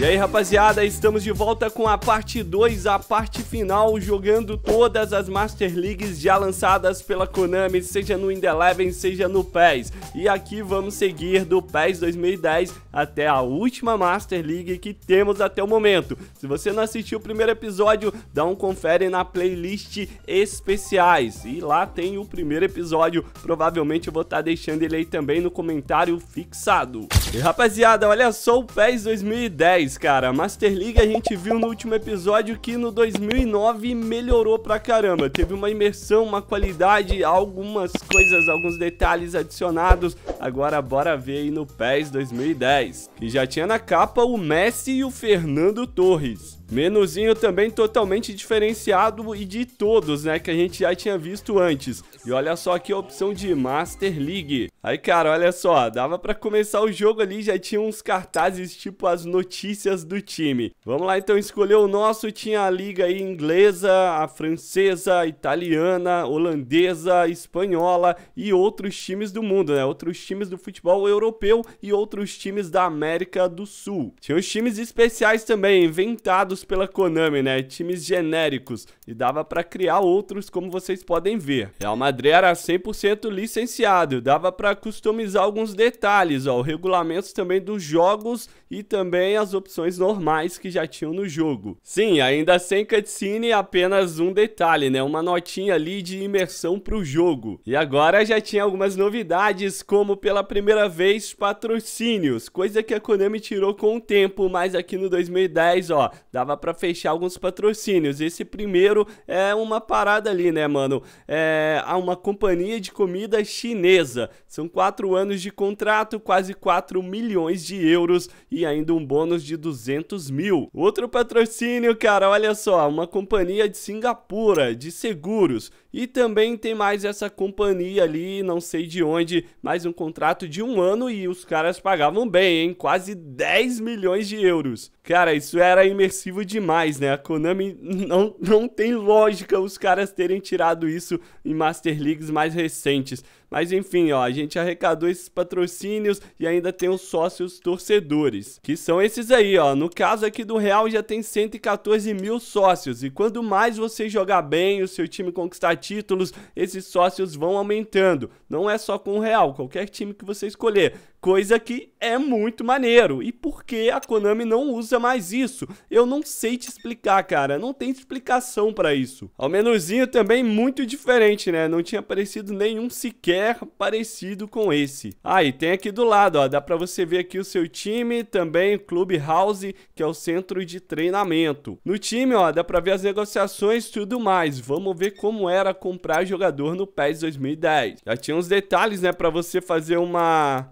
E aí, rapaziada, estamos de volta com a parte 2, a parte final, jogando todas as Master Leagues já lançadas pela Konami, seja no Indeleven, seja no PES. E aqui vamos seguir do PES 2010 até a última Master League que temos até o momento. Se você não assistiu o primeiro episódio, dá um confere na playlist especiais. E lá tem o primeiro episódio, provavelmente eu vou estar tá deixando ele aí também no comentário fixado. E rapaziada, olha só o PES 2010. Mas, cara, Master League a gente viu no último episódio que no 2009 melhorou pra caramba. Teve uma imersão, uma qualidade, algumas coisas, alguns detalhes adicionados. Agora bora ver aí no PES 2010, que já tinha na capa o Messi e o Fernando Torres. Menuzinho também totalmente diferenciado e de todos, né? Que a gente já tinha visto antes. E olha só aqui a opção de Master League. Aí, cara, olha só, dava pra começar o jogo ali, já tinha uns cartazes tipo as notícias do time. Vamos lá então escolher o nosso, tinha a liga aí inglesa, a francesa, a italiana, holandesa, espanhola e outros times do mundo, né? Outros times do futebol europeu e outros times da América do Sul. Tinha os times especiais também, inventados pela Konami, né? Times genéricos. E dava para criar outros, como vocês podem ver. Real Madrid era 100% licenciado. Dava para customizar alguns detalhes, ó. Regulamentos também dos jogos e também as opções normais que já tinham no jogo. Sim, ainda sem cutscene, apenas um detalhe, né? Uma notinha ali de imersão pro jogo. E agora já tinha algumas novidades, como pela primeira vez patrocínios, coisa que a Konami tirou com o tempo, mas aqui no 2010, ó, dava dava para fechar alguns patrocínios. Esse primeiro é uma parada ali, né, mano? É uma companhia de comida chinesa. São quatro anos de contrato, quase 4 milhões de euros e ainda um bônus de 200 mil. Outro patrocínio, cara, olha só, uma companhia de Singapura, de seguros. E também tem mais essa companhia ali, não sei de onde, mais um contrato de um ano e os caras pagavam bem, hein? Quase 10 milhões de euros. Cara, isso era imersivo demais, né? A Konami não, não tem lógica os caras terem tirado isso em Master Leagues mais recentes. Mas enfim, ó, a gente arrecadou esses patrocínios e ainda tem os sócios torcedores, que são esses aí, ó. No caso aqui do Real já tem 114 mil sócios e quanto mais você jogar bem, o seu time conquistar títulos, esses sócios vão aumentando. Não é só com o Real, qualquer time que você escolher coisa que é muito maneiro. E por que a Konami não usa mais isso? Eu não sei te explicar, cara. Não tem explicação para isso. Ao menuzinho também muito diferente, né? Não tinha parecido nenhum sequer parecido com esse. Ah, e tem aqui do lado, ó, dá para você ver aqui o seu time, também Clube House, que é o centro de treinamento. No time, ó, dá para ver as negociações e tudo mais. Vamos ver como era comprar jogador no PES 2010. Já tinha uns detalhes, né, para você fazer uma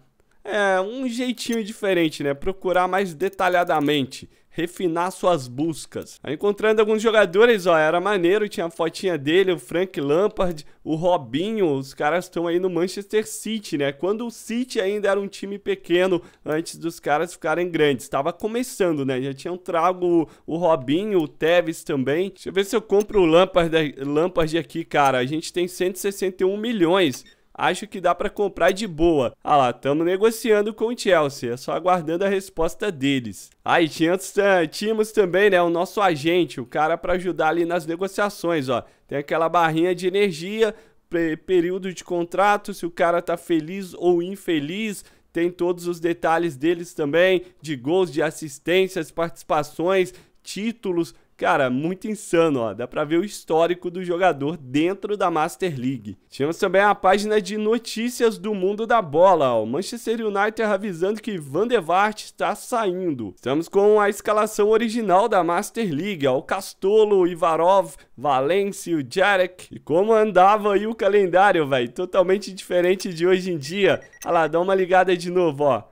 é, um jeitinho diferente, né? Procurar mais detalhadamente, refinar suas buscas. encontrando alguns jogadores, ó, era maneiro, tinha a fotinha dele, o Frank Lampard, o Robinho, os caras estão aí no Manchester City, né? Quando o City ainda era um time pequeno, antes dos caras ficarem grandes. Estava começando, né? Já tinha um trago o Robinho, o Tevez também. Deixa eu ver se eu compro o Lampard, Lampard aqui, cara. A gente tem 161 milhões acho que dá para comprar de boa. Ah lá, estamos negociando com o Chelsea, é só aguardando a resposta deles. Aí ah, tínhamos, tínhamos também, né, o nosso agente, o cara para ajudar ali nas negociações, ó. Tem aquela barrinha de energia, período de contrato, se o cara tá feliz ou infeliz, tem todos os detalhes deles também, de gols, de assistências, participações, títulos, Cara, muito insano, ó. Dá pra ver o histórico do jogador dentro da Master League. Tínhamos também a página de notícias do mundo da bola, ó. Manchester United avisando que Van de Vaart está saindo. Estamos com a escalação original da Master League, ó. O Castolo, Ivarov, Valência, o Jarek. E como andava aí o calendário, velho. Totalmente diferente de hoje em dia. Olha lá, dá uma ligada de novo, ó.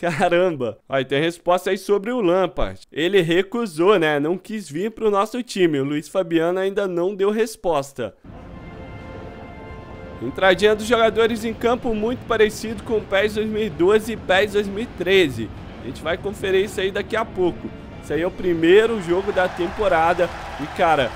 Caramba! Aí tem resposta aí sobre o Lampard. Ele recusou, né? Não quis vir para o nosso time. O Luiz Fabiano ainda não deu resposta. Entradinha dos jogadores em campo muito parecido com o PES 2012 e PES 2013. A gente vai conferir isso aí daqui a pouco. Isso aí é o primeiro jogo da temporada. E, cara,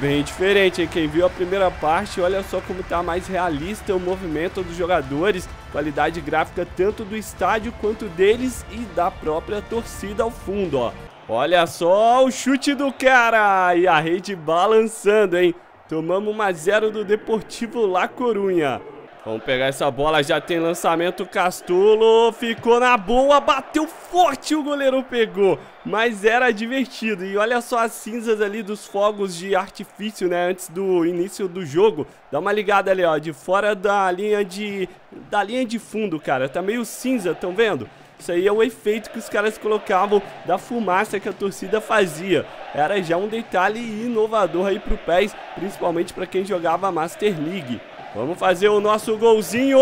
bem diferente, hein? Quem viu a primeira parte, olha só como tá mais realista o movimento dos jogadores. Qualidade gráfica tanto do estádio quanto deles e da própria torcida ao fundo, ó. Olha só o chute do cara e a rede balançando, hein? Tomamos uma zero do Deportivo La Corunha. Vamos pegar essa bola, já tem lançamento, Castulo ficou na boa, bateu forte, o goleiro pegou, mas era divertido. E olha só as cinzas ali dos fogos de artifício, né, antes do início do jogo. Dá uma ligada ali, ó, de fora da linha de da linha de fundo, cara. Tá meio cinza, estão vendo? Isso aí é o efeito que os caras colocavam da fumaça que a torcida fazia. Era já um detalhe inovador aí pro PES, principalmente para quem jogava Master League. Vamos fazer o nosso golzinho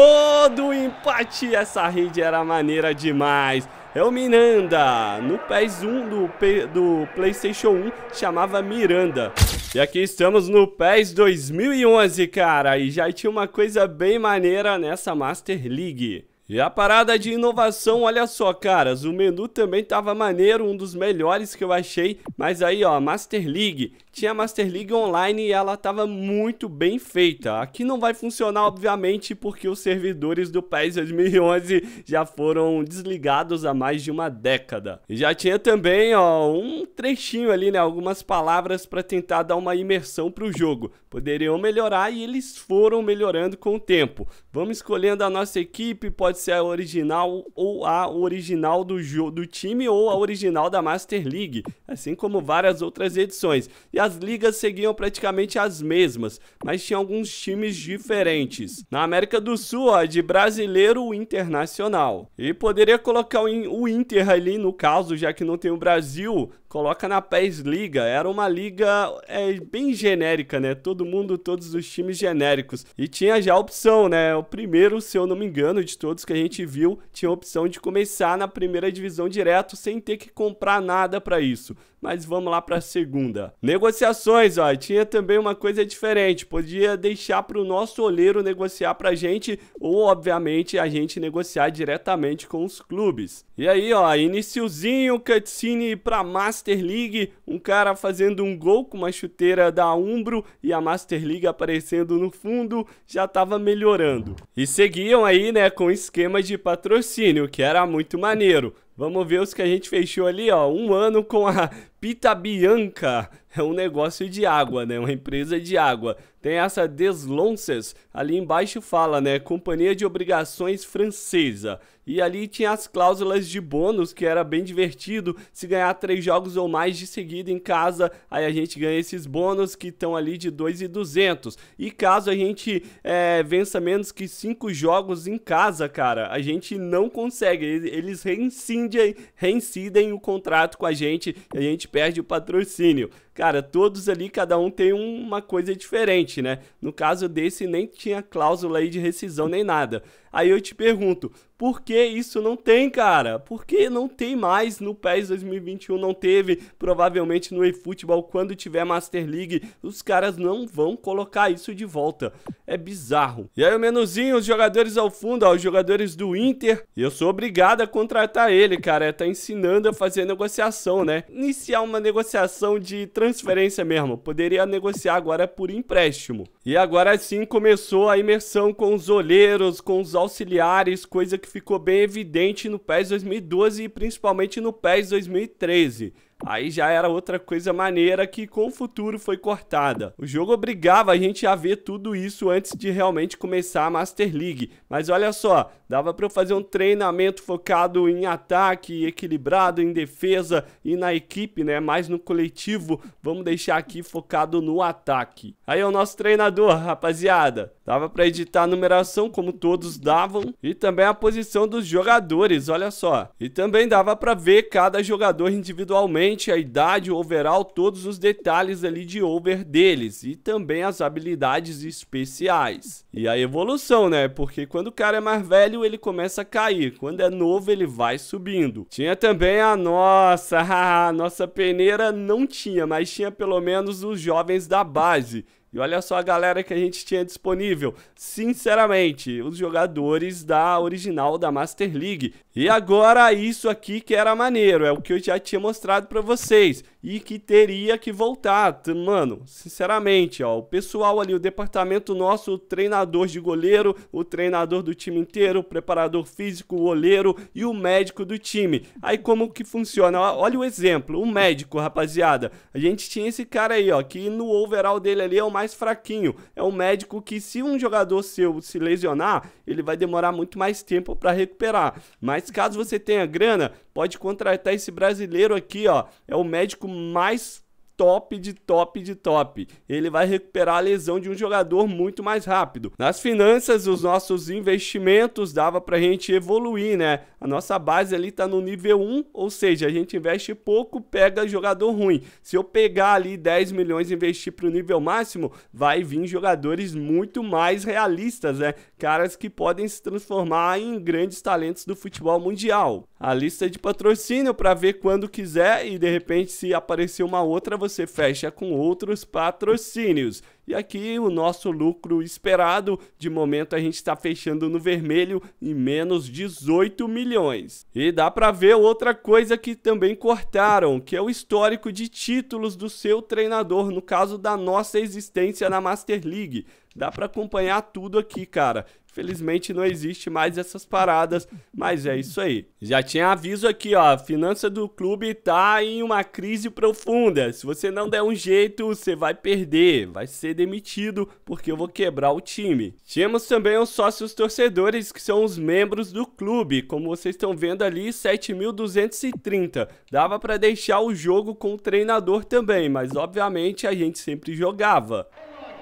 do empate. Essa rede era maneira demais. É o Miranda. No PES 1 do, do PlayStation 1 chamava Miranda. E aqui estamos no PES 2011, cara. E já tinha uma coisa bem maneira nessa Master League. E a parada de inovação, olha só, caras, o menu também tava maneiro, um dos melhores que eu achei, mas aí, ó, Master League, tinha Master League Online e ela tava muito bem feita. Aqui não vai funcionar, obviamente, porque os servidores do PES 2011 já foram desligados há mais de uma década. E já tinha também, ó, um trechinho ali, né, algumas palavras para tentar dar uma imersão pro jogo. Poderiam melhorar e eles foram melhorando com o tempo. Vamos escolhendo a nossa equipe, pode pode ser a original ou a original do, do time ou a original da Master League, assim como várias outras edições. E as ligas seguiam praticamente as mesmas, mas tinha alguns times diferentes. Na América do Sul, a de brasileiro internacional. E poderia colocar o Inter ali no caso, já que não tem o Brasil, Coloca na PES Liga, era uma liga é, bem genérica, né? Todo mundo, todos os times genéricos. E tinha já a opção, né? O primeiro, se eu não me engano, de todos que a gente viu, tinha a opção de começar na primeira divisão direto sem ter que comprar nada para isso mas vamos lá para a segunda. Negociações, ó, tinha também uma coisa diferente, podia deixar para o nosso olheiro negociar para a gente ou, obviamente, a gente negociar diretamente com os clubes. E aí, ó, iniciozinho, cutscene para Master League, um cara fazendo um gol com uma chuteira da Umbro e a Master League aparecendo no fundo, já estava melhorando. E seguiam aí, né, com esquemas de patrocínio, que era muito maneiro. Vamos ver os que a gente fechou ali, ó. Um ano com a Pita Bianca. É um negócio de água, né? Uma empresa de água tem essa Deslonces, ali embaixo fala, né, Companhia de Obrigações Francesa. E ali tinha as cláusulas de bônus, que era bem divertido, se ganhar três jogos ou mais de seguida em casa, aí a gente ganha esses bônus que estão ali de 2,200. E caso a gente é, vença menos que cinco jogos em casa, cara, a gente não consegue, eles reincidem, reincidem o contrato com a gente e a gente perde o patrocínio. Cara, todos ali, cada um tem uma coisa diferente né? No caso desse, nem tinha cláusula aí de rescisão nem nada. Aí eu te pergunto, porque isso não tem, cara? Porque não tem mais no PES 2021, não teve, provavelmente no eFootball, quando tiver Master League, os caras não vão colocar isso de volta. É bizarro. E aí o menuzinho, os jogadores ao fundo, ó, os jogadores do Inter, e eu sou obrigado a contratar ele, cara, tá ensinando a fazer negociação, né? Iniciar uma negociação de transferência mesmo, poderia negociar agora por empréstimo. E agora sim começou a imersão com os olheiros, com os auxiliares, coisa que que ficou bem evidente no PES 2012 e principalmente no PES 2013. Aí já era outra coisa maneira que com o futuro foi cortada. O jogo obrigava a gente a ver tudo isso antes de realmente começar a Master League. Mas olha só, dava para eu fazer um treinamento focado em ataque, equilibrado em defesa e na equipe, né? Mais no coletivo, vamos deixar aqui focado no ataque. Aí é o nosso treinador, rapaziada. Dava para editar a numeração como todos davam e também a posição dos jogadores, olha só. E também dava para ver cada jogador individualmente a idade, overall, todos os detalhes ali de over deles e também as habilidades especiais. E a evolução, né? Porque quando o cara é mais velho, ele começa a cair. Quando é novo, ele vai subindo. Tinha também a nossa, a nossa peneira não tinha, mas tinha pelo menos os jovens da base. E olha só a galera que a gente tinha disponível. Sinceramente, os jogadores da original da Master League. E agora isso aqui que era maneiro, é o que eu já tinha mostrado para vocês e que teria que voltar. Mano, sinceramente, ó, o pessoal ali, o departamento nosso, o treinador de goleiro, o treinador do time inteiro, o preparador físico, o goleiro e o médico do time. Aí como que funciona? Olha o exemplo, o médico, rapaziada. A gente tinha esse cara aí, ó, que no overall dele ali é o mais mais fraquinho. É um médico que, se um jogador seu se lesionar, ele vai demorar muito mais tempo para recuperar. Mas caso você tenha grana, pode contratar esse brasileiro aqui, ó. É o médico mais top de top de top. Ele vai recuperar a lesão de um jogador muito mais rápido. Nas finanças, os nossos investimentos dava pra gente evoluir, né? A nossa base ali tá no nível 1, ou seja, a gente investe pouco, pega jogador ruim. Se eu pegar ali 10 milhões e investir pro nível máximo, vai vir jogadores muito mais realistas, né? Caras que podem se transformar em grandes talentos do futebol mundial a lista de patrocínio para ver quando quiser e de repente se aparecer uma outra você fecha com outros patrocínios. E aqui o nosso lucro esperado, de momento a gente está fechando no vermelho em menos 18 milhões. E dá para ver outra coisa que também cortaram, que é o histórico de títulos do seu treinador, no caso da nossa existência na Master League. Dá para acompanhar tudo aqui, cara. Felizmente não existe mais essas paradas, mas é isso aí. Já tinha aviso aqui, ó, a finança do clube tá em uma crise profunda. Se você não der um jeito, você vai perder, vai ser demitido, porque eu vou quebrar o time. Temos também os sócios torcedores, que são os membros do clube, como vocês estão vendo ali, 7.230. Dava para deixar o jogo com o treinador também, mas obviamente a gente sempre jogava.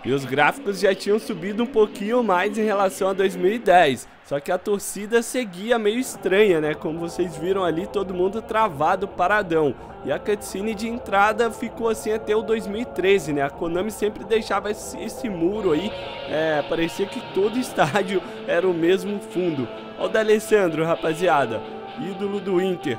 E os gráficos já tinham subido um pouquinho mais em relação a 2010. Só que a torcida seguia meio estranha, né? Como vocês viram ali, todo mundo travado, paradão. E a cutscene de entrada ficou assim até o 2013, né? A Konami sempre deixava esse, esse muro aí. É, parecia que todo estádio era o mesmo fundo. Olha o Alessandro, rapaziada. Ídolo do Inter.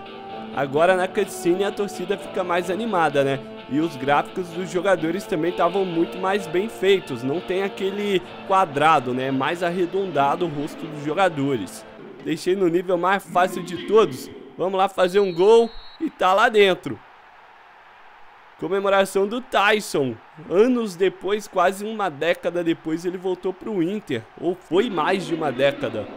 Agora na cutscene a torcida fica mais animada, né? e os gráficos dos jogadores também estavam muito mais bem feitos, não tem aquele quadrado, né, mais arredondado o rosto dos jogadores. Deixei no nível mais fácil de todos, vamos lá fazer um gol e tá lá dentro. Comemoração do Tyson. Anos depois, quase uma década depois, ele voltou para o Inter. Ou foi mais de uma década.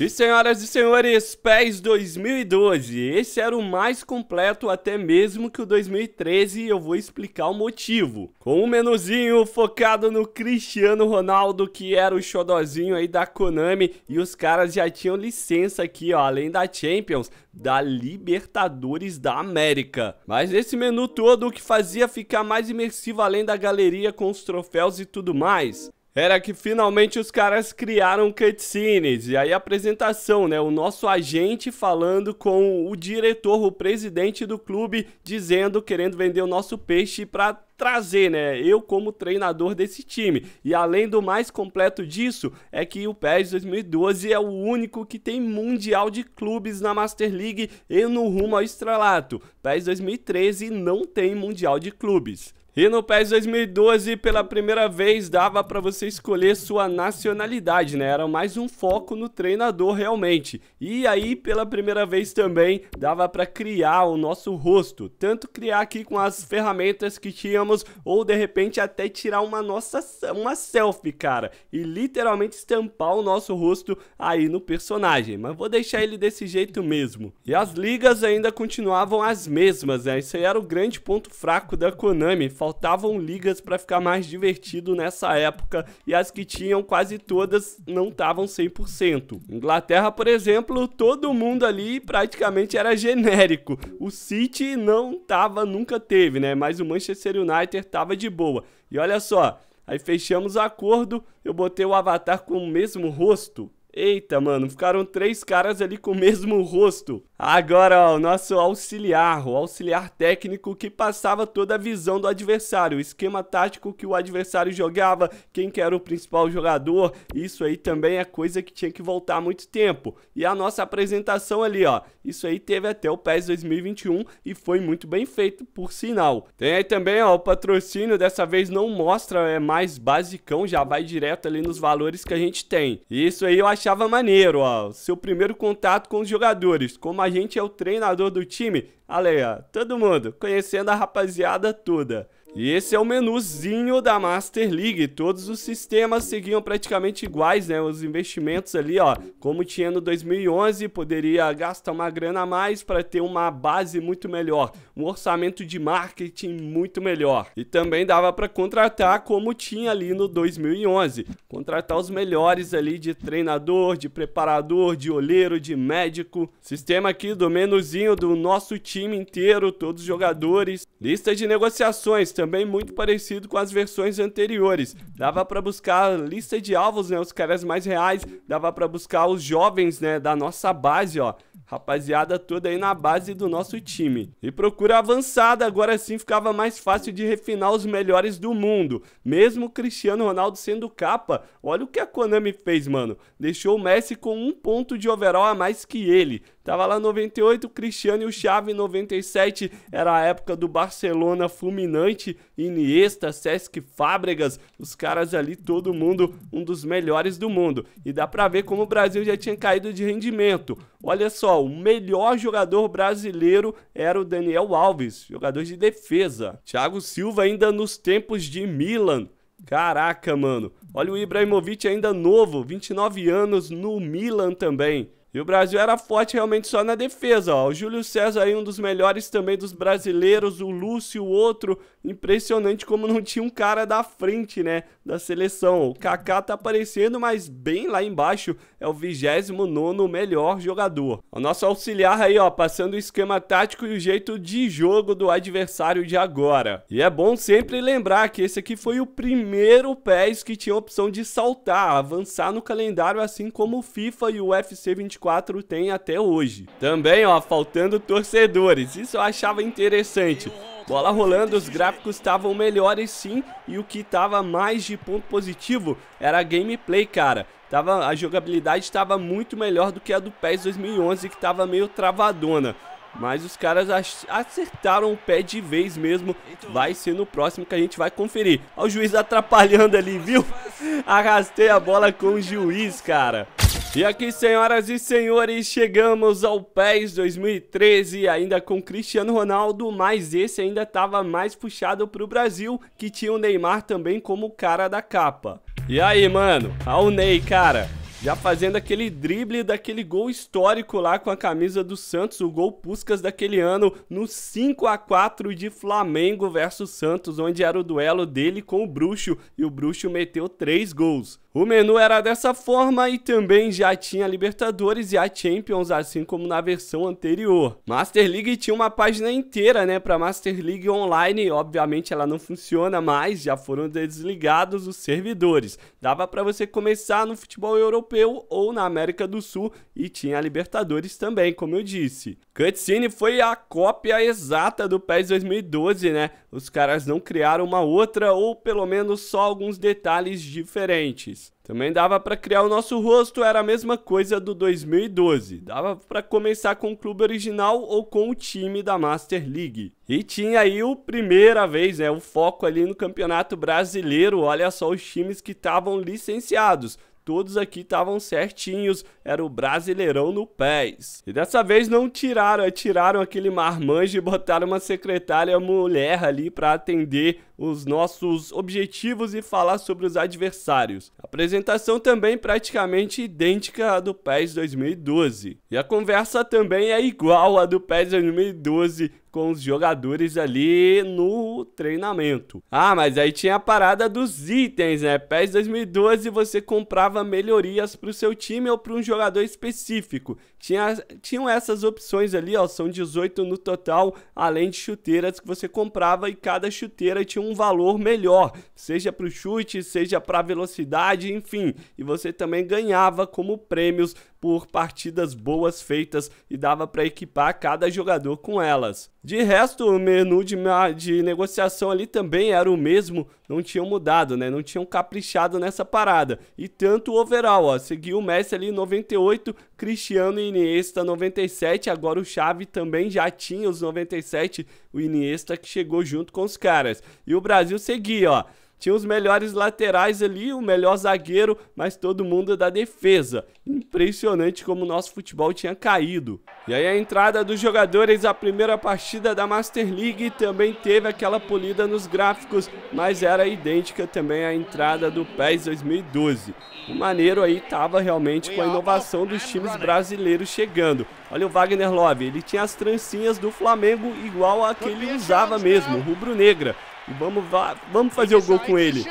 E senhoras e senhores, PES 2012, esse era o mais completo até mesmo que o 2013 e eu vou explicar o motivo. Com um menuzinho focado no Cristiano Ronaldo, que era o xodozinho aí da Konami, e os caras já tinham licença aqui, ó, além da Champions, da Libertadores da América. Mas esse menu todo o que fazia ficar mais imersivo além da galeria com os troféus e tudo mais era que finalmente os caras criaram cutscenes. E aí a apresentação, né? O nosso agente falando com o diretor, o presidente do clube, dizendo, querendo vender o nosso peixe para trazer, né? Eu como treinador desse time. E além do mais completo disso, é que o PES 2012 é o único que tem mundial de clubes na Master League e no rumo ao estrelato. PES 2013 não tem mundial de clubes. E no PES 2012, pela primeira vez, dava para você escolher sua nacionalidade, né? Era mais um foco no treinador realmente. E aí, pela primeira vez também, dava para criar o nosso rosto, tanto criar aqui com as ferramentas que tínhamos ou de repente até tirar uma nossa uma selfie, cara, e literalmente estampar o nosso rosto aí no personagem. Mas vou deixar ele desse jeito mesmo. E as ligas ainda continuavam as mesmas, né? Isso aí era o grande ponto fraco da Konami faltavam ligas para ficar mais divertido nessa época e as que tinham quase todas não estavam 100%. Inglaterra, por exemplo, todo mundo ali praticamente era genérico. O City não tava, nunca teve, né? Mas o Manchester United tava de boa. E olha só, aí fechamos o acordo, eu botei o avatar com o mesmo rosto. Eita, mano, ficaram três caras ali com o mesmo rosto. Agora, ó, o nosso auxiliar, o auxiliar técnico que passava toda a visão do adversário, o esquema tático que o adversário jogava, quem que era o principal jogador, isso aí também é coisa que tinha que voltar há muito tempo. E a nossa apresentação ali, ó, isso aí teve até o PES 2021 e foi muito bem feito, por sinal. Tem aí também, ó, o patrocínio, dessa vez não mostra, é mais basicão, já vai direto ali nos valores que a gente tem. E isso aí eu achava maneiro, ó, seu primeiro contato com os jogadores, como a a gente é o treinador do time. Olha aí, ó, todo mundo, conhecendo a rapaziada toda. E esse é o menuzinho da Master League. Todos os sistemas seguiam praticamente iguais, né? Os investimentos ali, ó, como tinha no 2011, poderia gastar uma grana a mais para ter uma base muito melhor, um orçamento de marketing muito melhor. E também dava para contratar como tinha ali no 2011, contratar os melhores ali de treinador, de preparador, de olheiro, de médico. Sistema aqui do menuzinho do nosso time inteiro, todos os jogadores. Lista de negociações também muito parecido com as versões anteriores. Dava para buscar a lista de alvos, né, os caras mais reais, dava para buscar os jovens, né, da nossa base, ó. Rapaziada toda aí na base do nosso time. E procura avançada, agora sim ficava mais fácil de refinar os melhores do mundo. Mesmo Cristiano Ronaldo sendo capa, olha o que a Konami fez, mano. Deixou o Messi com um ponto de overall a mais que ele. Tava lá 98, Cristiano e o Xavi 97, era a época do Barcelona fulminante, Iniesta, Sesc Fábregas, os caras ali, todo mundo, um dos melhores do mundo. E dá pra ver como o Brasil já tinha caído de rendimento. Olha só, o melhor jogador brasileiro era o Daniel Alves, jogador de defesa. Thiago Silva ainda nos tempos de Milan. Caraca, mano. Olha o Ibrahimovic ainda novo, 29 anos, no Milan também. E o Brasil era forte realmente só na defesa. Ó. O Júlio César aí, um dos melhores também dos brasileiros, o Lúcio, outro. Impressionante como não tinha um cara da frente, né? Da seleção. O Kaká tá aparecendo, mas bem lá embaixo é o 29 melhor jogador. O nosso auxiliar aí, ó, passando o esquema tático e o jeito de jogo do adversário de agora. E é bom sempre lembrar que esse aqui foi o primeiro PES que tinha a opção de saltar, avançar no calendário, assim como o FIFA e o UFC 24 tem até hoje. Também, ó, faltando torcedores. Isso eu achava interessante. Bola rolando, os gráficos estavam melhores sim, e o que tava mais de ponto positivo era a gameplay, cara. Tava, a jogabilidade estava muito melhor do que a do PES 2011, que tava meio travadona. Mas os caras acertaram o pé de vez mesmo. Então, vai né? ser no próximo que a gente vai conferir. Olha o juiz atrapalhando ali, viu? Arrastei a bola com o juiz, cara. E aqui, senhoras e senhores, chegamos ao PES 2013, ainda com Cristiano Ronaldo, mas esse ainda estava mais puxado para o Brasil, que tinha o Neymar também como cara da capa. E aí, mano? Olha o Ney, cara já fazendo aquele drible daquele gol histórico lá com a camisa do Santos, o gol Puscas daquele ano no 5 a 4 de Flamengo versus Santos, onde era o duelo dele com o Bruxo e o Bruxo meteu três gols. O menu era dessa forma e também já tinha Libertadores e a Champions, assim como na versão anterior. Master League tinha uma página inteira, né, para Master League Online. Obviamente ela não funciona mais, já foram desligados os servidores. Dava para você começar no futebol europeu ou na América do Sul e tinha Libertadores também, como eu disse. Cutscene foi a cópia exata do PES 2012, né? Os caras não criaram uma outra ou pelo menos só alguns detalhes diferentes. Também dava para criar o nosso rosto, era a mesma coisa do 2012. Dava para começar com o clube original ou com o time da Master League. E tinha aí o primeira vez, né, o foco ali no Campeonato Brasileiro. Olha só os times que estavam licenciados todos aqui estavam certinhos, era o Brasileirão no pés. E dessa vez não tiraram, tiraram aquele marmanjo e botaram uma secretária mulher ali para atender os nossos objetivos e falar sobre os adversários. A apresentação também praticamente idêntica à do PES 2012. E a conversa também é igual à do PES 2012 com os jogadores ali no treinamento. Ah, mas aí tinha a parada dos itens, né? PES 2012 você comprava melhorias para o seu time ou para um jogador específico. Tinha, tinham essas opções ali, ó, são 18 no total, além de chuteiras que você comprava e cada chuteira tinha um um valor melhor, seja para o chute, seja para a velocidade, enfim. E você também ganhava como prêmios por partidas boas feitas e dava para equipar cada jogador com elas. De resto, o menu de, de negociação ali também era o mesmo, não tinham mudado, né? Não tinham caprichado nessa parada. E tanto o overall, ó, seguiu o Messi ali 98, Cristiano e Iniesta 97, agora o Xavi também já tinha os 97, o Iniesta que chegou junto com os caras. E o Brasil seguia, ó. Tinha os melhores laterais ali, o melhor zagueiro, mas todo mundo da defesa. Impressionante como o nosso futebol tinha caído. E aí a entrada dos jogadores, a primeira partida da Master League também teve aquela polida nos gráficos, mas era idêntica também à entrada do PES 2012. O maneiro aí tava realmente com a inovação dos times brasileiros chegando. Olha o Wagner Love, ele tinha as trancinhas do Flamengo igual a que ele usava mesmo, rubro-negra. E vamos, vamos fazer o gol com ele.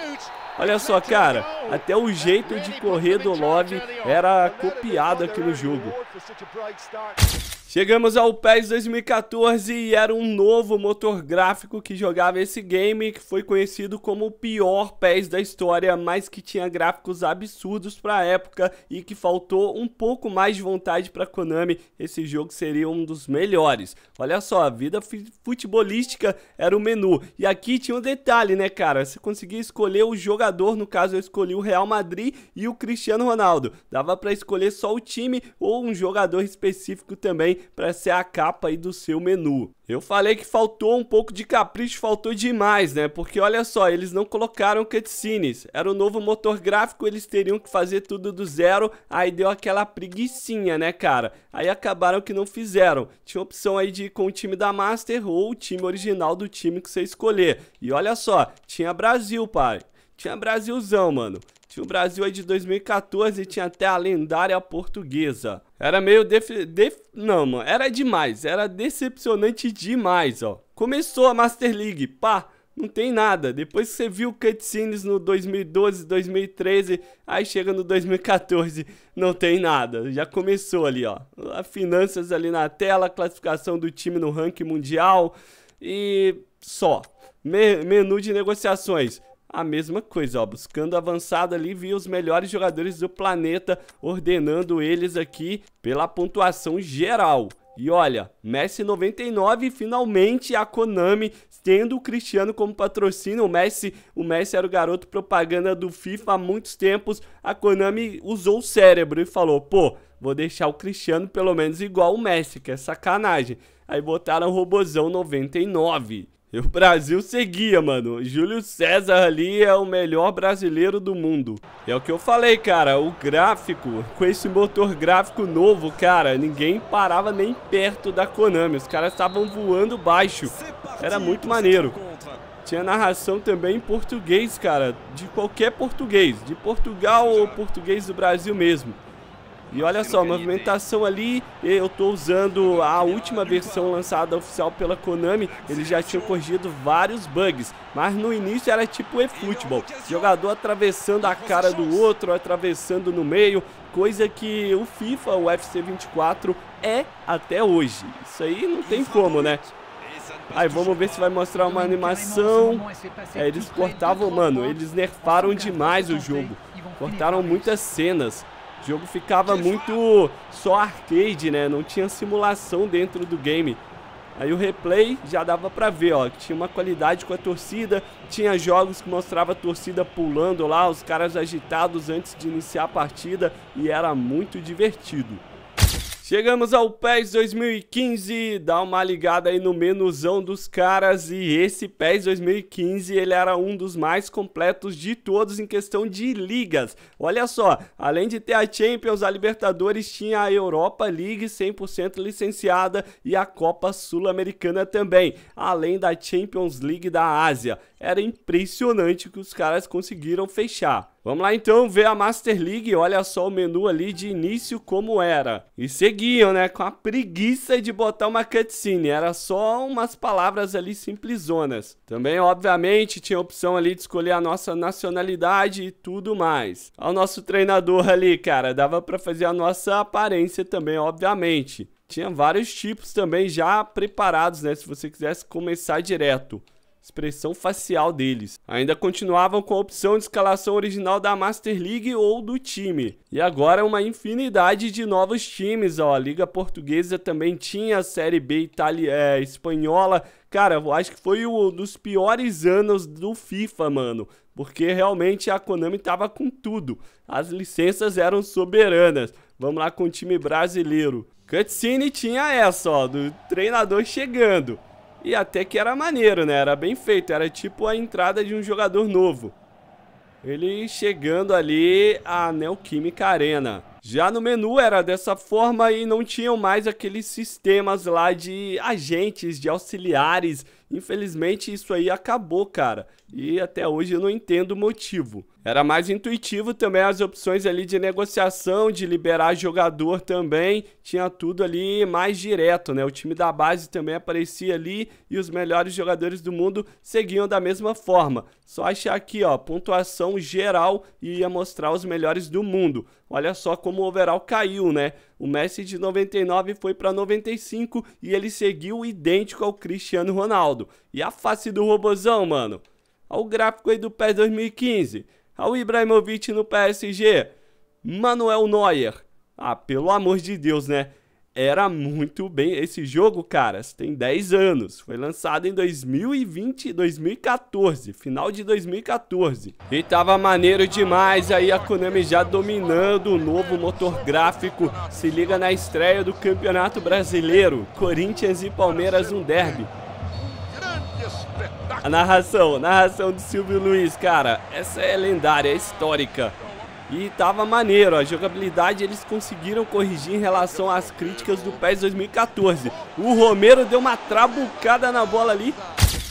Olha só, cara, até o jeito de correr do Love era copiado aqui no jogo. Chegamos ao PES 2014 e era um novo motor gráfico que jogava esse game, que foi conhecido como o pior PES da história, mas que tinha gráficos absurdos para a época e que faltou um pouco mais de vontade para Konami, esse jogo seria um dos melhores. Olha só, a vida futebolística era o menu. E aqui tinha um detalhe, né, cara? Você conseguia escolher o jogador, no caso eu escolhi o Real Madrid e o Cristiano Ronaldo. Dava para escolher só o time ou um jogador específico também para ser a capa aí do seu menu. Eu falei que faltou um pouco de capricho, faltou demais, né? Porque olha só, eles não colocaram cutscenes. Era o novo motor gráfico, eles teriam que fazer tudo do zero. Aí deu aquela preguiçinha, né, cara? Aí acabaram que não fizeram. Tinha opção aí de ir com o time da Master ou o time original do time que você escolher. E olha só, tinha Brasil, pai tinha Brasilzão, mano. Tinha o Brasil aí de 2014 e tinha até a lendária portuguesa. Era meio def... def... Não, mano, era demais. Era decepcionante demais, ó. Começou a Master League, pá. Não tem nada. Depois que você viu cutscenes no 2012, 2013, aí chega no 2014, não tem nada. Já começou ali, ó. Finanças ali na tela, classificação do time no ranking mundial e só. Me menu de negociações a mesma coisa, ó, buscando avançado ali, via os melhores jogadores do planeta, ordenando eles aqui pela pontuação geral. E olha, Messi 99 finalmente a Konami tendo o Cristiano como patrocínio. O Messi, o Messi era o garoto propaganda do FIFA há muitos tempos. A Konami usou o cérebro e falou: "Pô, vou deixar o Cristiano pelo menos igual o Messi, que é sacanagem". Aí botaram o Robozão 99. E o Brasil seguia, mano. Júlio César ali é o melhor brasileiro do mundo. É o que eu falei, cara. O gráfico, com esse motor gráfico novo, cara, ninguém parava nem perto da Konami. Os caras estavam voando baixo. Era muito maneiro. Tinha narração também em português, cara. De qualquer português. De Portugal ou português do Brasil mesmo. E olha só, movimentação ali, eu estou usando a última versão lançada oficial pela Konami, eles já tinham corrigido vários bugs, mas no início era tipo eFootball, jogador atravessando a cara do outro, atravessando no meio, coisa que o FIFA, o FC 24 é até hoje. Isso aí não tem como, né? Aí vamos ver se vai mostrar uma animação. É, eles cortavam, mano, eles nerfaram demais o jogo. Cortaram muitas cenas. O jogo ficava muito só arcade, né? Não tinha simulação dentro do game. Aí o replay já dava pra ver, ó, que tinha uma qualidade com a torcida, tinha jogos que mostrava a torcida pulando lá, os caras agitados antes de iniciar a partida e era muito divertido. Chegamos ao PES 2015, dá uma ligada aí no menuzão dos caras e esse PES 2015 ele era um dos mais completos de todos em questão de ligas. Olha só, além de ter a Champions, a Libertadores tinha a Europa League 100% licenciada e a Copa Sul-Americana também, além da Champions League da Ásia. Era impressionante o que os caras conseguiram fechar. Vamos lá então ver a Master League, olha só o menu ali de início como era. E seguiam, né, com a preguiça de botar uma cutscene, era só umas palavras ali simplesonas. Também, obviamente, tinha a opção ali de escolher a nossa nacionalidade e tudo mais. O nosso treinador ali, cara, dava para fazer a nossa aparência também, obviamente. Tinha vários tipos também já preparados, né, se você quisesse começar direto expressão facial deles. Ainda continuavam com a opção de escalação original da Master League ou do time. E agora uma infinidade de novos times, ó. A Liga Portuguesa também tinha a Série B Itali é, espanhola. Cara, eu acho que foi um dos piores anos do FIFA, mano. Porque realmente a Konami tava com tudo. As licenças eram soberanas. Vamos lá com o time brasileiro. Cutscene tinha essa, ó, do treinador chegando. E até que era maneiro, né? Era bem feito, era tipo a entrada de um jogador novo. Ele chegando ali à Neoquímica Arena. Já no menu era dessa forma e não tinham mais aqueles sistemas lá de agentes, de auxiliares. Infelizmente isso aí acabou, cara e até hoje eu não entendo o motivo. Era mais intuitivo também as opções ali de negociação, de liberar jogador também, tinha tudo ali mais direto, né? O time da base também aparecia ali e os melhores jogadores do mundo seguiam da mesma forma. Só achar aqui, ó, pontuação geral e ia mostrar os melhores do mundo. Olha só como o overall caiu, né? O Messi de 99 foi para 95 e ele seguiu idêntico ao Cristiano Ronaldo. E a face do robozão, mano? ao gráfico aí do PES 2015, ao Ibrahimovic no PSG, Manuel Neuer. Ah, pelo amor de Deus, né? Era muito bem esse jogo, caras. Tem 10 anos. Foi lançado em 2020, 2014, final de 2014. E tava maneiro demais aí a Konami já dominando o novo motor gráfico. Se liga na estreia do Campeonato Brasileiro, Corinthians e Palmeiras um derby. A narração, narração de Silvio Luiz, cara, essa é lendária, é histórica. E tava maneiro, a jogabilidade eles conseguiram corrigir em relação às críticas do PES 2014. O Romero deu uma trabucada na bola ali,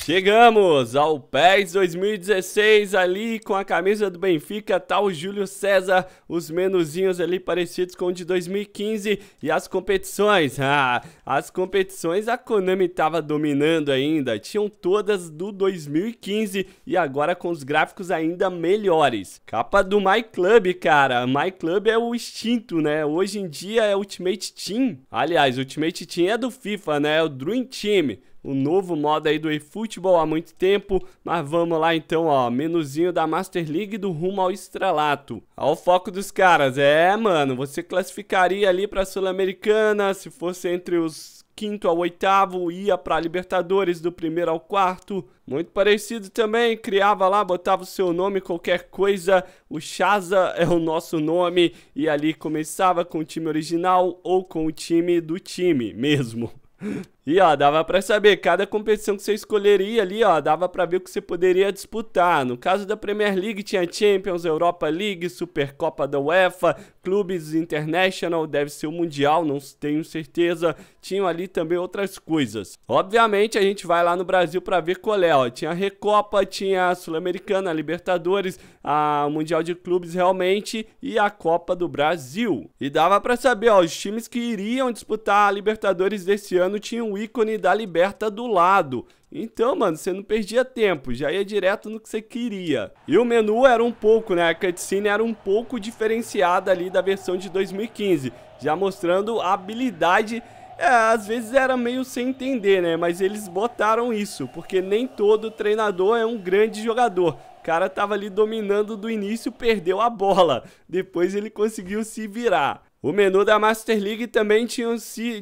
Chegamos ao PES 2016 ali com a camisa do Benfica, tal tá o Júlio César, os menuzinhos ali parecidos com o de 2015 e as competições. Ah, as competições a Konami estava dominando ainda, tinham todas do 2015 e agora com os gráficos ainda melhores. Capa do My Club, cara. My Club é o extinto, né? Hoje em dia é Ultimate Team. Aliás, Ultimate Team é do FIFA, né? É o Dream Team o novo modo aí do eFootball há muito tempo, mas vamos lá então, ó, menuzinho da Master League do rumo ao estrelato. Ao o foco dos caras, é, mano, você classificaria ali pra Sul-Americana, se fosse entre os quinto ao oitavo, ia para Libertadores do primeiro ao quarto. Muito parecido também, criava lá, botava o seu nome, qualquer coisa. O Chaza é o nosso nome e ali começava com o time original ou com o time do time mesmo. E ó, dava para saber cada competição que você escolheria ali, ó, dava para ver o que você poderia disputar. No caso da Premier League tinha Champions, Europa League, Supercopa da UEFA, Clubes International, deve ser o Mundial, não tenho certeza. Tinham ali também outras coisas. Obviamente a gente vai lá no Brasil para ver qual é, ó. Tinha a Recopa, tinha a Sul-Americana, a Libertadores, a Mundial de Clubes realmente e a Copa do Brasil. E dava para saber, ó, os times que iriam disputar a Libertadores desse ano tinham o ícone da liberta do lado. Então, mano, você não perdia tempo, já ia direto no que você queria. E o menu era um pouco, né, a cutscene era um pouco diferenciada ali da versão de 2015, já mostrando a habilidade é, às vezes era meio sem entender, né? Mas eles botaram isso, porque nem todo treinador é um grande jogador. O cara tava ali dominando do início, perdeu a bola. Depois ele conseguiu se virar. O menu da Master League também tinha,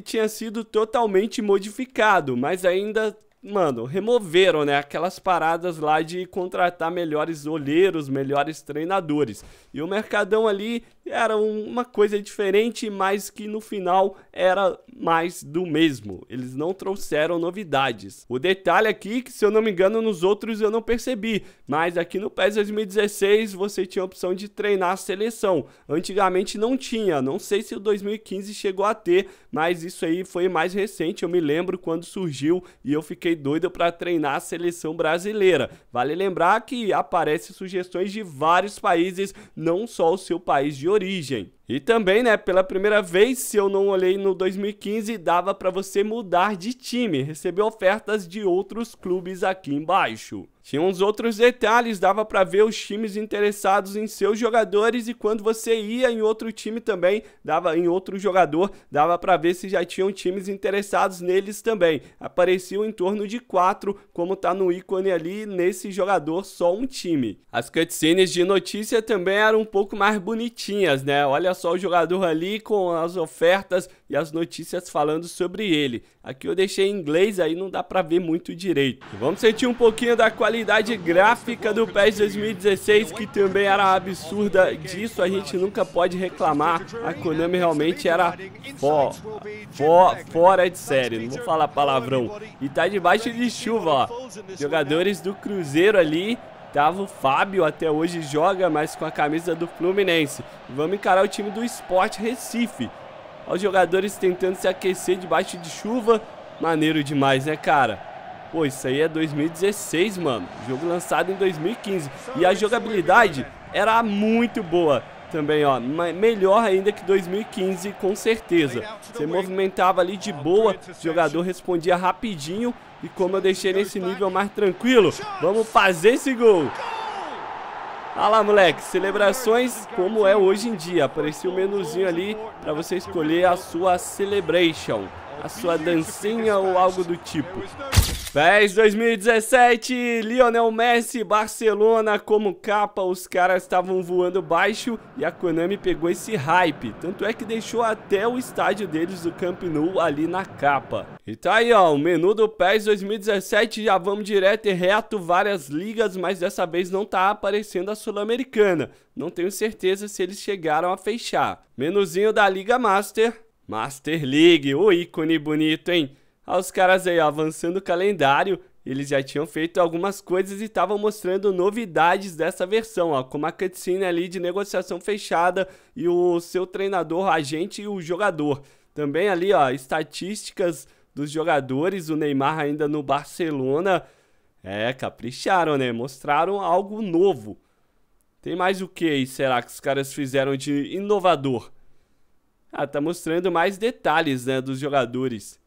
tinha sido totalmente modificado, mas ainda mano, removeram, né? Aquelas paradas lá de contratar melhores olheiros, melhores treinadores. E o Mercadão ali era uma coisa diferente, mas que no final era mais do mesmo. Eles não trouxeram novidades. O detalhe aqui, que se eu não me engano, nos outros eu não percebi, mas aqui no PES 2016 você tinha a opção de treinar a seleção. Antigamente não tinha, não sei se o 2015 chegou a ter, mas isso aí foi mais recente. Eu me lembro quando surgiu e eu fiquei doido para treinar a seleção brasileira. Vale lembrar que aparecem sugestões de vários países, não só o seu país de origem. E também, né, pela primeira vez, se eu não olhei no 2015, dava para você mudar de time, receber ofertas de outros clubes aqui embaixo. Tinha uns outros detalhes, dava para ver os times interessados em seus jogadores e quando você ia em outro time também, dava em outro jogador, dava para ver se já tinham times interessados neles também. Apareciam em torno de quatro, como tá no ícone ali, nesse jogador só um time. As cutscenes de notícia também eram um pouco mais bonitinhas, né? Olha só o jogador ali com as ofertas e as notícias falando sobre ele. Aqui eu deixei em inglês, aí não dá pra ver muito direito. Vamos sentir um pouquinho da qualidade gráfica do PES 2016, que também era absurda. Disso a gente nunca pode reclamar. A Konami realmente era fó, fó, fora de série, não vou falar palavrão. E tá debaixo de chuva, ó. Jogadores do Cruzeiro ali Tava o Fábio até hoje joga, mas com a camisa do Fluminense. Vamos encarar o time do Sport Recife. Olha os jogadores tentando se aquecer debaixo de chuva. Maneiro demais, né, cara? Pô, isso aí é 2016, mano. Jogo lançado em 2015. E a jogabilidade era muito boa também, ó. Melhor ainda que 2015, com certeza. Você movimentava ali de boa, o jogador respondia rapidinho. E como eu deixei nesse nível mais tranquilo, vamos fazer esse gol. Ah lá, moleque, celebrações como é hoje em dia. Apareceu o um menuzinho ali para você escolher a sua celebration a sua dancinha ou algo do tipo. PES 2017, Lionel Messi, Barcelona como capa, os caras estavam voando baixo e a Konami pegou esse hype, tanto é que deixou até o estádio deles, o Camp Nou, ali na capa. E tá aí ó, o menu do PES 2017, já vamos direto e reto, várias ligas, mas dessa vez não tá aparecendo a Sul-Americana, não tenho certeza se eles chegaram a fechar. Menuzinho da Liga Master, Master League, o ícone bonito, hein? Aos caras aí, ó, avançando o calendário, eles já tinham feito algumas coisas e estavam mostrando novidades dessa versão, ó, como a cutscene ali de negociação fechada e o seu treinador, agente e o jogador. Também ali, ó, estatísticas dos jogadores, o Neymar ainda no Barcelona. É, capricharam, né? Mostraram algo novo. Tem mais o que aí, será que os caras fizeram de inovador? Ah, tá mostrando mais detalhes, né, dos jogadores.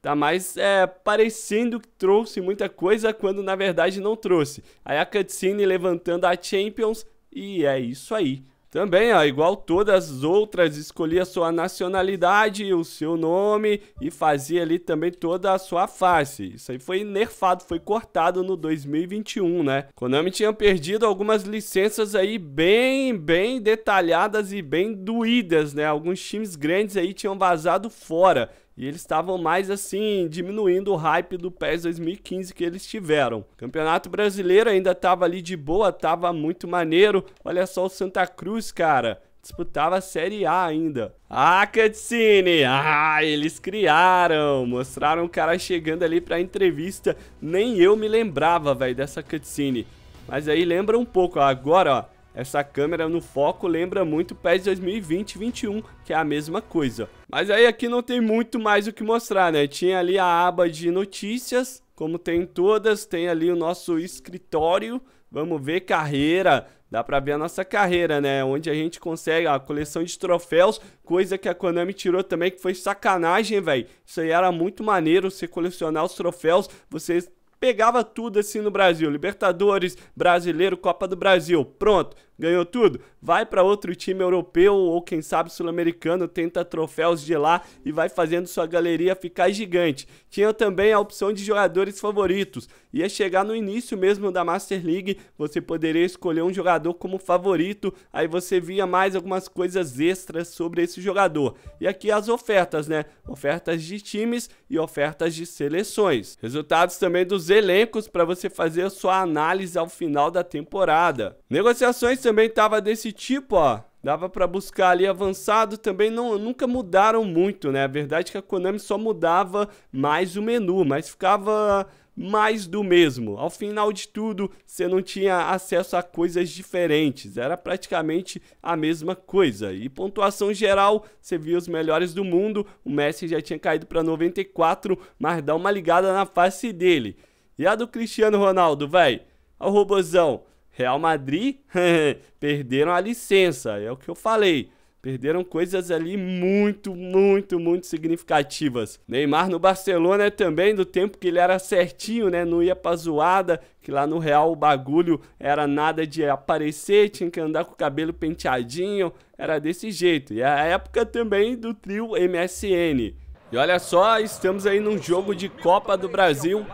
Tá mais é, parecendo que trouxe muita coisa quando na verdade não trouxe. Aí a cutscene levantando a Champions e é isso aí. Também, ó, igual todas as outras, escolhia sua nacionalidade, o seu nome e fazia ali também toda a sua face. Isso aí foi nerfado, foi cortado no 2021, né? Konami tinha perdido algumas licenças aí bem, bem detalhadas e bem doídas, né? Alguns times grandes aí tinham vazado fora. E eles estavam mais assim, diminuindo o hype do PES 2015 que eles tiveram. Campeonato Brasileiro ainda estava ali de boa, tava muito maneiro. Olha só o Santa Cruz, cara. Disputava a Série A ainda. Ah, cutscene! Ah, eles criaram! Mostraram o cara chegando ali pra entrevista. Nem eu me lembrava, velho, dessa cutscene. Mas aí lembra um pouco, ó. agora, ó. Essa câmera no foco lembra muito PES 2020 21, que é a mesma coisa. Mas aí aqui não tem muito mais o que mostrar, né? Tinha ali a aba de notícias, como tem todas, tem ali o nosso escritório. Vamos ver carreira, dá para ver a nossa carreira, né? Onde a gente consegue a coleção de troféus, coisa que a Konami tirou também, que foi sacanagem, velho. Isso aí era muito maneiro, você colecionar os troféus, você pegava tudo assim no Brasil. Libertadores, Brasileiro, Copa do Brasil. Pronto ganhou tudo, vai para outro time europeu ou quem sabe sul-americano, tenta troféus de lá e vai fazendo sua galeria ficar gigante. Tinha também a opção de jogadores favoritos. Ia chegar no início mesmo da Master League, você poderia escolher um jogador como favorito, aí você via mais algumas coisas extras sobre esse jogador. E aqui as ofertas, né? Ofertas de times e ofertas de seleções. Resultados também dos elencos para você fazer a sua análise ao final da temporada. Negociações também tava desse tipo, ó. Dava para buscar ali avançado, também não, nunca mudaram muito, né? A verdade é que a Konami só mudava mais o menu, mas ficava mais do mesmo. Ao final de tudo, você não tinha acesso a coisas diferentes, era praticamente a mesma coisa. E pontuação geral, você via os melhores do mundo, o Messi já tinha caído para 94, mas dá uma ligada na face dele. E a do Cristiano Ronaldo, velho, o robozão Real Madrid perderam a licença, é o que eu falei. Perderam coisas ali muito, muito, muito significativas. Neymar no Barcelona é também, do tempo que ele era certinho, né? Não ia pra zoada, que lá no Real o bagulho era nada de aparecer, tinha que andar com o cabelo penteadinho, era desse jeito. E a época também do trio MSN. E olha só, estamos aí num jogo de Copa do Brasil,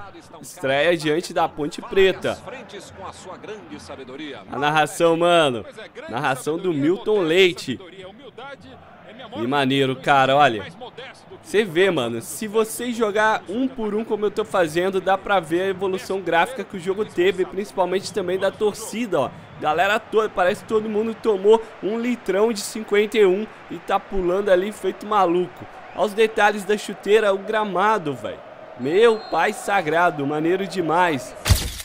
estreia diante da Ponte Preta. A narração, mano, narração do Milton Leite. E maneiro, cara, olha. Você vê, mano, se você jogar um por um como eu tô fazendo, dá pra ver a evolução gráfica que o jogo teve, principalmente também da torcida, ó. Galera toda, parece que todo mundo tomou um litrão de 51 e tá pulando ali feito maluco aos detalhes da chuteira, o gramado, velho. Meu pai sagrado, maneiro demais.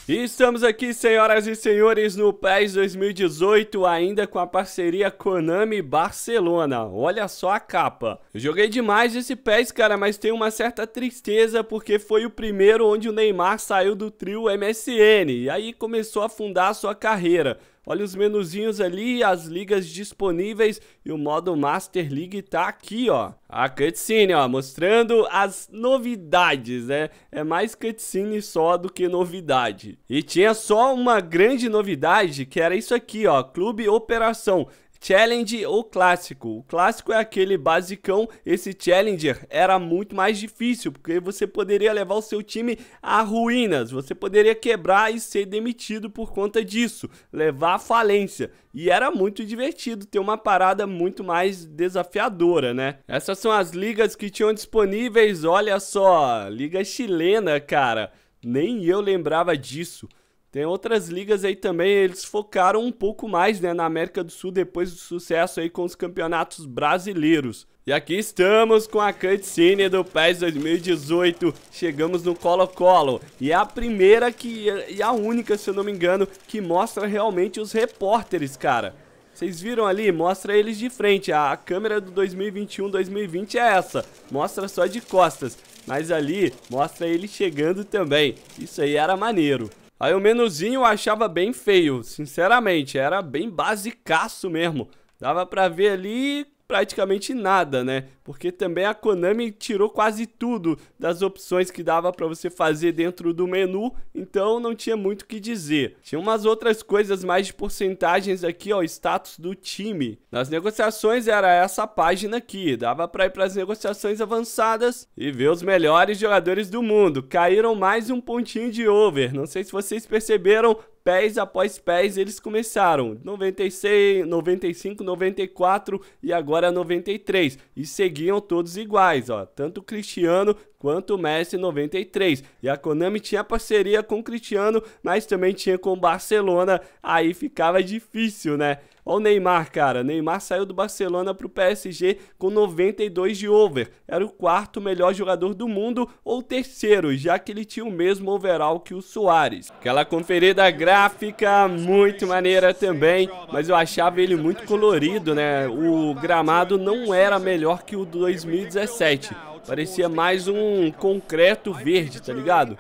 E estamos aqui, senhoras e senhores, no PES 2018, ainda com a parceria Konami Barcelona. Olha só a capa. Eu joguei demais esse PES, cara, mas tem uma certa tristeza porque foi o primeiro onde o Neymar saiu do trio MSN e aí começou a fundar a sua carreira. Olha os menuzinhos ali, as ligas disponíveis e o modo Master League tá aqui, ó. A cutscene, ó, mostrando as novidades, né? É mais cutscene só do que novidade. E tinha só uma grande novidade, que era isso aqui, ó, Clube Operação. Challenge ou clássico. O clássico é aquele basicão, esse Challenger era muito mais difícil, porque você poderia levar o seu time a ruínas, você poderia quebrar e ser demitido por conta disso, levar à falência. E era muito divertido ter uma parada muito mais desafiadora, né? Essas são as ligas que tinham disponíveis, olha só, liga chilena, cara. Nem eu lembrava disso. Tem outras ligas aí também, eles focaram um pouco mais né, na América do Sul depois do sucesso aí com os campeonatos brasileiros. E aqui estamos com a cutscene do PES 2018, chegamos no Colo-Colo, e é a primeira que, e a única, se eu não me engano, que mostra realmente os repórteres, cara. Vocês viram ali? Mostra eles de frente. A câmera do 2021-2020 é essa. Mostra só de costas. Mas ali mostra ele chegando também. Isso aí era maneiro. Aí o menuzinho eu achava bem feio, sinceramente, era bem basicaço mesmo. Dava pra ver ali praticamente nada, né? Porque também a Konami tirou quase tudo das opções que dava para você fazer dentro do menu, então não tinha muito o que dizer. Tinha umas outras coisas mais de porcentagens aqui, ó, status do time. Nas negociações era essa página aqui, dava para ir para as negociações avançadas e ver os melhores jogadores do mundo. Caíram mais um pontinho de over, não sei se vocês perceberam, pés após pés eles começaram, 96, 95, 94 e agora para 93 e seguiam todos iguais, ó, tanto Cristiano quanto o Messi 93. E a Konami tinha parceria com o Cristiano, mas também tinha com o Barcelona, aí ficava difícil, né? Olha o Neymar, cara. Neymar saiu do Barcelona para o PSG com 92 de over. Era o quarto melhor jogador do mundo ou terceiro, já que ele tinha o mesmo overall que o Soares. Aquela conferida gráfica muito maneira também, mas eu achava ele muito colorido, né? O gramado não era melhor que o 2017. Parecia mais um concreto verde, tá ligado?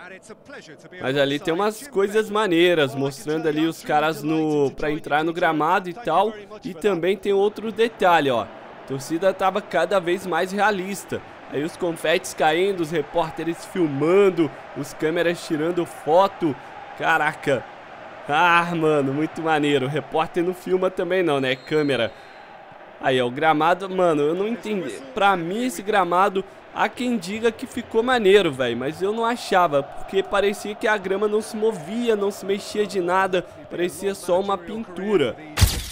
Mas ali tem umas coisas maneiras, mostrando ali os caras no para entrar no gramado e tal. E também tem outro detalhe, ó. A torcida tava cada vez mais realista. Aí os confetes caindo, os repórteres filmando, os câmeras tirando foto. Caraca. Ah, mano, muito maneiro. O repórter não filma também não, né? Câmera. Aí, ó, o gramado, mano, eu não entendi. Pra mim, esse gramado Há quem diga que ficou maneiro, velho, mas eu não achava, porque parecia que a grama não se movia, não se mexia de nada, parecia só uma pintura.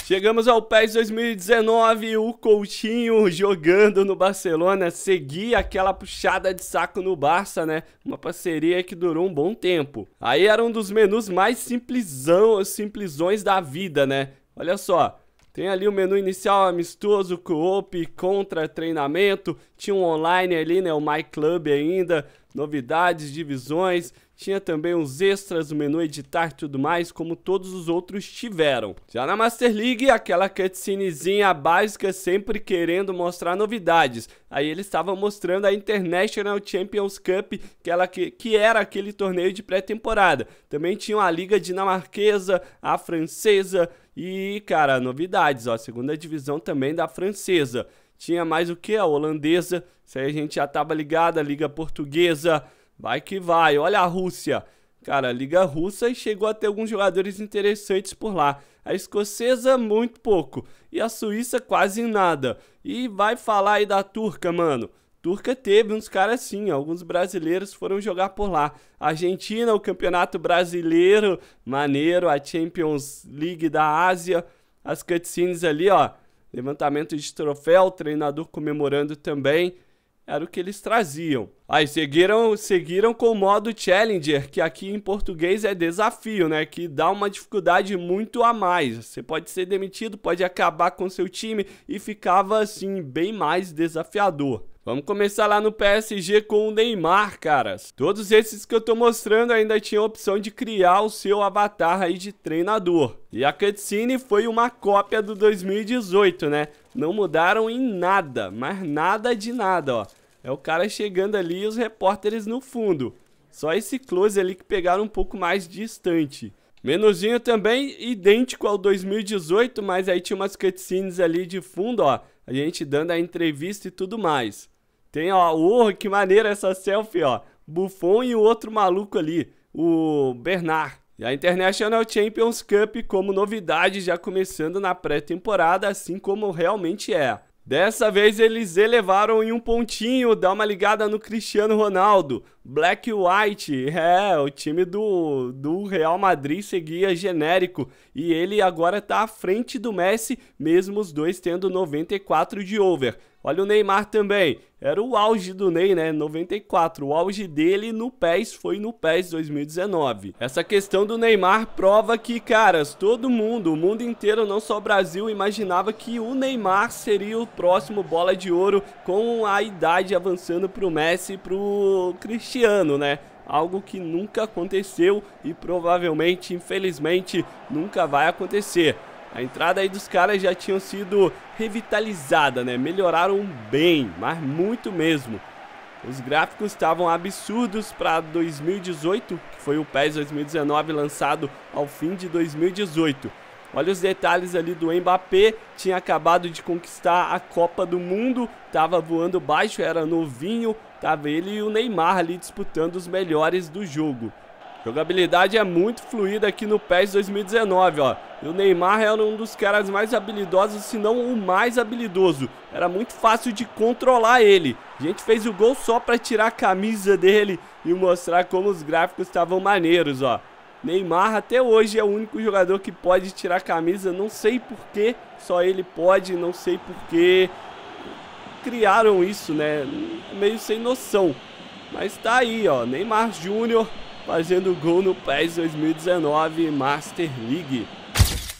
Chegamos ao PES 2019, o Coutinho jogando no Barcelona, seguia aquela puxada de saco no Barça, né? Uma parceria que durou um bom tempo. Aí era um dos menus mais simplesão, simplesões da vida, né? Olha só, tem ali o menu inicial amistoso, coop, op contra treinamento, tinha um online ali, né, o My Club ainda, novidades, divisões, tinha também os extras, o menu editar e tudo mais, como todos os outros tiveram. Já na Master League, aquela cutscenezinha básica sempre querendo mostrar novidades. Aí ele estava mostrando a International Champions Cup, que, ela, que, que era aquele torneio de pré-temporada. Também tinha a Liga Dinamarquesa, a Francesa, e, cara, novidades, ó, segunda divisão também da francesa. Tinha mais o que? A holandesa. Isso aí a gente já tava ligado, a Liga Portuguesa. Vai que vai. Olha a Rússia. Cara, a Liga Russa e chegou a ter alguns jogadores interessantes por lá. A escocesa, muito pouco. E a Suíça, quase nada. E vai falar aí da turca, mano turca teve uns caras assim, alguns brasileiros foram jogar por lá. Argentina, o Campeonato Brasileiro, maneiro, a Champions League da Ásia, as cutscenes ali, ó, levantamento de troféu, treinador comemorando também. Era o que eles traziam. Aí seguiram, seguiram com o modo Challenger, que aqui em português é desafio, né? Que dá uma dificuldade muito a mais. Você pode ser demitido, pode acabar com seu time e ficava assim, bem mais desafiador. Vamos começar lá no PSG com o Neymar, caras. Todos esses que eu tô mostrando ainda tinham a opção de criar o seu avatar aí de treinador. E a cutscene foi uma cópia do 2018, né? Não mudaram em nada, mas nada de nada, ó. É o cara chegando ali e os repórteres no fundo. Só esse close ali que pegaram um pouco mais distante. Menuzinho também idêntico ao 2018, mas aí tinha umas cutscenes ali de fundo, ó. A gente dando a entrevista e tudo mais. Tem, ó, oh, que maneira essa selfie, ó. Buffon e o outro maluco ali, o Bernard. E a International Champions Cup como novidade já começando na pré-temporada, assim como realmente é. Dessa vez eles elevaram em um pontinho, dá uma ligada no Cristiano Ronaldo. Black White, é, o time do, do Real Madrid seguia genérico e ele agora tá à frente do Messi, mesmo os dois tendo 94 de over. Olha o Neymar também. Era o auge do Ney, né? 94. O auge dele no PES foi no PES 2019. Essa questão do Neymar prova que, caras, todo mundo, o mundo inteiro, não só o Brasil, imaginava que o Neymar seria o próximo bola de ouro com a idade avançando pro Messi e pro Cristiano, né? algo que nunca aconteceu e provavelmente, infelizmente, nunca vai acontecer. A entrada aí dos caras já tinham sido revitalizada, né? Melhoraram bem, mas muito mesmo. Os gráficos estavam absurdos para 2018, que foi o PES 2019 lançado ao fim de 2018. Olha os detalhes ali do Mbappé, tinha acabado de conquistar a Copa do Mundo, estava voando baixo, era novinho, tava ele e o Neymar ali disputando os melhores do jogo. Jogabilidade é muito fluida aqui no PES 2019, ó. E o Neymar era um dos caras mais habilidosos, se não o mais habilidoso. Era muito fácil de controlar ele. A gente fez o gol só para tirar a camisa dele e mostrar como os gráficos estavam maneiros, ó. Neymar até hoje é o único jogador que pode tirar a camisa, não sei por que só ele pode, não sei por que Criaram isso, né? Meio sem noção. Mas tá aí, ó, Neymar Júnior fazendo gol no PES 2019 Master League.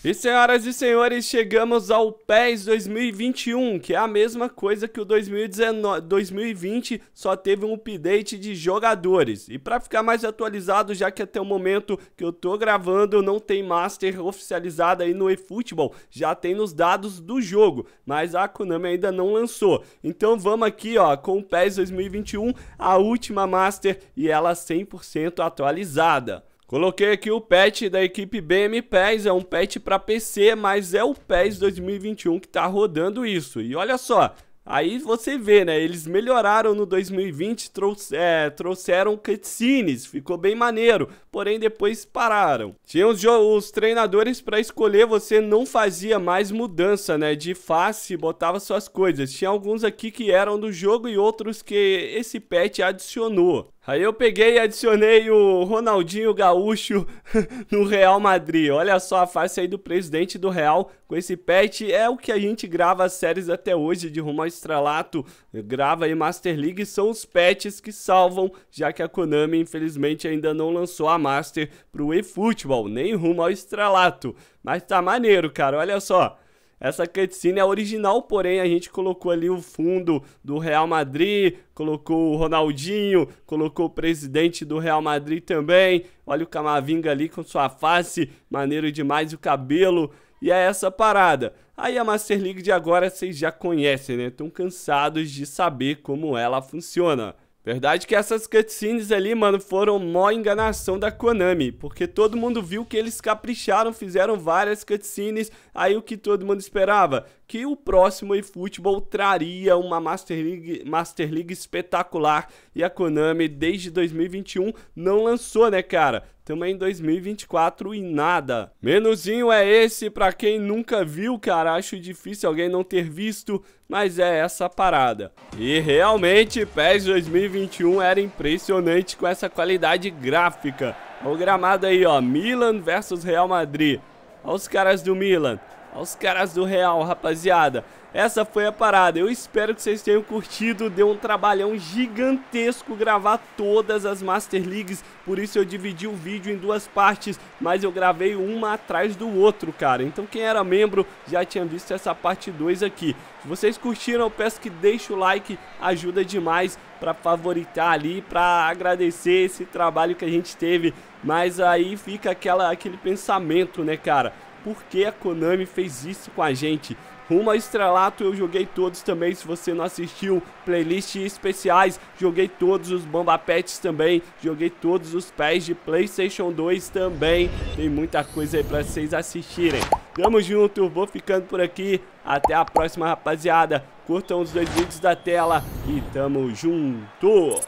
E senhoras e senhores, chegamos ao PES 2021, que é a mesma coisa que o 2019, 2020, só teve um update de jogadores. E para ficar mais atualizado, já que até o momento que eu tô gravando não tem Master oficializada aí no eFootball, já tem nos dados do jogo, mas a Konami ainda não lançou. Então vamos aqui ó, com o PES 2021, a última Master e ela 100% atualizada. Coloquei aqui o patch da equipe BM PES, é um patch para PC, mas é o PES 2021 que tá rodando isso. E olha só, aí você vê, né, eles melhoraram no 2020, trouxe, é, trouxeram cutscenes, ficou bem maneiro, porém depois pararam. Tinha os, os treinadores para escolher, você não fazia mais mudança, né, de face, botava suas coisas. Tinha alguns aqui que eram do jogo e outros que esse patch adicionou. Aí eu peguei e adicionei o Ronaldinho Gaúcho no Real Madrid. Olha só a face aí do presidente do Real com esse pet. É o que a gente grava as séries até hoje de Rumo ao Estrelato. Grava aí Master League. São os pets que salvam, já que a Konami infelizmente ainda não lançou a Master pro eFootball, nem Rumo ao Estrelato. Mas tá maneiro, cara. Olha só. Essa cutscene é original, porém a gente colocou ali o fundo do Real Madrid, colocou o Ronaldinho, colocou o presidente do Real Madrid também. Olha o Camavinga ali com sua face, maneiro demais o cabelo. E é essa parada. Aí a Master League de agora vocês já conhecem, né? Estão cansados de saber como ela funciona. Verdade que essas cutscenes ali, mano, foram mó enganação da Konami, porque todo mundo viu que eles capricharam, fizeram várias cutscenes, aí o que todo mundo esperava? Que o próximo eFootball traria uma Master League, Master League espetacular, e a Konami desde 2021 não lançou, né, cara? Estamos é em 2024 e nada. Menuzinho é esse para quem nunca viu, cara. Acho difícil alguém não ter visto, mas é essa parada. E realmente, PES 2021 era impressionante com essa qualidade gráfica. o gramado aí, ó. Milan versus Real Madrid. Olha os caras do Milan. Olha os caras do Real, rapaziada essa foi a parada. Eu espero que vocês tenham curtido. Deu um trabalhão gigantesco gravar todas as Master Leagues. Por isso eu dividi o vídeo em duas partes. Mas eu gravei uma atrás do outro, cara. Então quem era membro já tinha visto essa parte 2 aqui. Se vocês curtiram, eu peço que deixe o like. Ajuda demais para favoritar ali, para agradecer esse trabalho que a gente teve. Mas aí fica aquela, aquele pensamento, né, cara? Por que a Konami fez isso com a gente? Rumo ao Estrelato eu joguei todos também, se você não assistiu, playlist especiais, joguei todos os Bomba Pets também, joguei todos os pés de Playstation 2 também, tem muita coisa aí pra vocês assistirem. Tamo junto, vou ficando por aqui, até a próxima rapaziada, curtam os dois vídeos da tela e tamo junto!